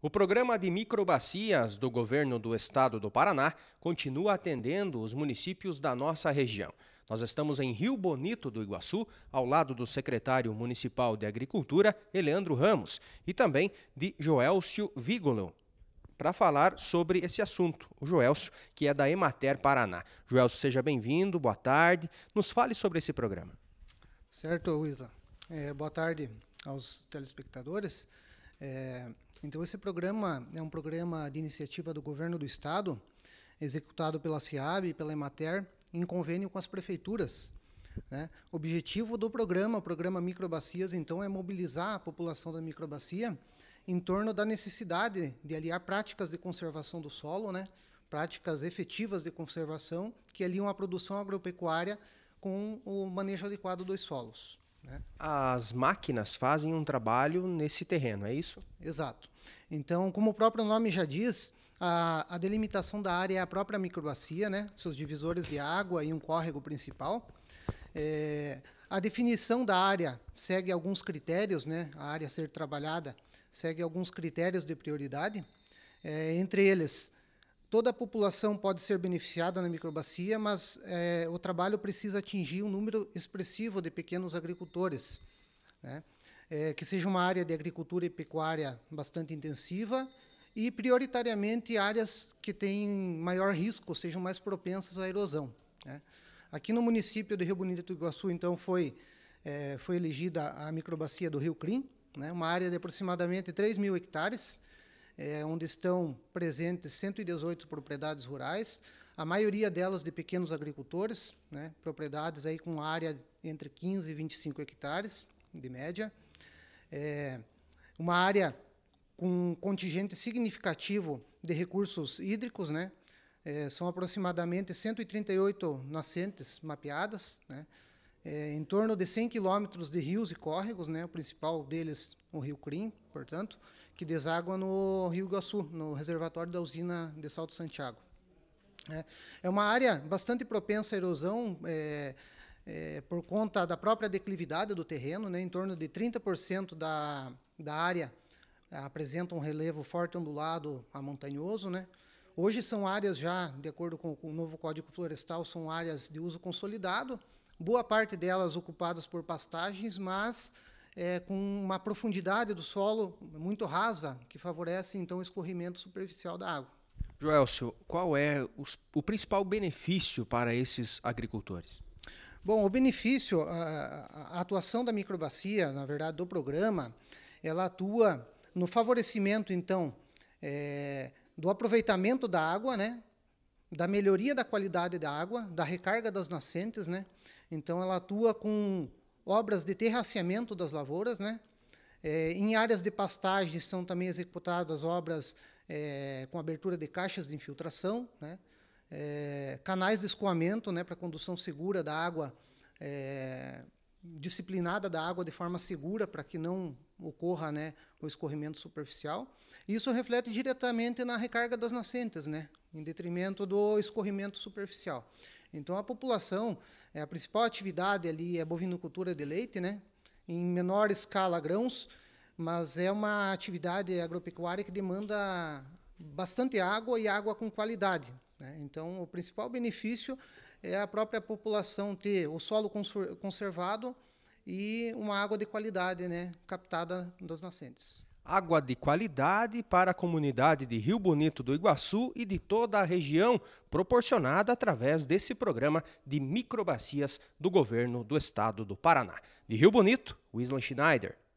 O programa de microbacias do governo do estado do Paraná continua atendendo os municípios da nossa região. Nós estamos em Rio Bonito do Iguaçu, ao lado do secretário municipal de Agricultura, Eleandro Ramos, e também de Joelcio Vigolo, para falar sobre esse assunto, o Joelcio, que é da Emater Paraná. Joelcio, seja bem-vindo, boa tarde. Nos fale sobre esse programa. Certo, Luísa. É, boa tarde aos telespectadores. É, então, esse programa é um programa de iniciativa do governo do estado, executado pela CIAB e pela Emater, em convênio com as prefeituras. Né? O objetivo do programa, o programa Microbacias, então, é mobilizar a população da microbacia em torno da necessidade de aliar práticas de conservação do solo, né? práticas efetivas de conservação que aliam a produção agropecuária com o manejo adequado dos solos. Né? As máquinas fazem um trabalho nesse terreno, é isso? Exato. Então, como o próprio nome já diz, a, a delimitação da área é a própria microbacia, né? seus divisores de água e um córrego principal. É, a definição da área segue alguns critérios, né? a área a ser trabalhada segue alguns critérios de prioridade, é, entre eles Toda a população pode ser beneficiada na microbacia, mas é, o trabalho precisa atingir um número expressivo de pequenos agricultores, né? é, que seja uma área de agricultura e pecuária bastante intensiva e, prioritariamente, áreas que têm maior risco, sejam mais propensas à erosão. Né? Aqui no município de Rio Bonito do Iguaçu, então, foi, é, foi elegida a microbacia do Rio Crim, né? uma área de aproximadamente 3 mil hectares, é, onde estão presentes 118 propriedades rurais, a maioria delas de pequenos agricultores, né, propriedades aí com área entre 15 e 25 hectares, de média. É, uma área com um contingente significativo de recursos hídricos, né? É, são aproximadamente 138 nascentes mapeadas, né? é, em torno de 100 quilômetros de rios e córregos, né? o principal deles o Rio Crim, portanto, que deságua no Rio Iguaçu, no reservatório da usina de Salto Santiago. É, é uma área bastante propensa à erosão é, é, por conta da própria declividade do terreno, né? em torno de 30% da, da área é, apresenta um relevo forte ondulado a montanhoso, né? Hoje são áreas já, de acordo com o novo Código Florestal, são áreas de uso consolidado, boa parte delas ocupadas por pastagens, mas é, com uma profundidade do solo muito rasa, que favorece então o escorrimento superficial da água. Joelcio, qual é os, o principal benefício para esses agricultores? Bom, o benefício, a, a atuação da microbacia, na verdade, do programa, ela atua no favorecimento, então, é, do aproveitamento da água, né? da melhoria da qualidade da água, da recarga das nascentes, né? Então ela atua com obras de terraceamento das lavouras, né? É, em áreas de pastagem são também executadas obras é, com abertura de caixas de infiltração, né? É, canais de escoamento, né? Para condução segura da água, é, disciplinada da água de forma segura para que não ocorra né, o escorrimento superficial. Isso reflete diretamente na recarga das nascentes, né, em detrimento do escorrimento superficial. Então, a população, é, a principal atividade ali é bovinocultura de leite, né, em menor escala grãos, mas é uma atividade agropecuária que demanda bastante água e água com qualidade. Né? Então, o principal benefício é a própria população ter o solo conservado, e uma água de qualidade, né, captada das nascentes. Água de qualidade para a comunidade de Rio Bonito do Iguaçu e de toda a região, proporcionada através desse programa de microbacias do governo do estado do Paraná. De Rio Bonito, Wisland Schneider.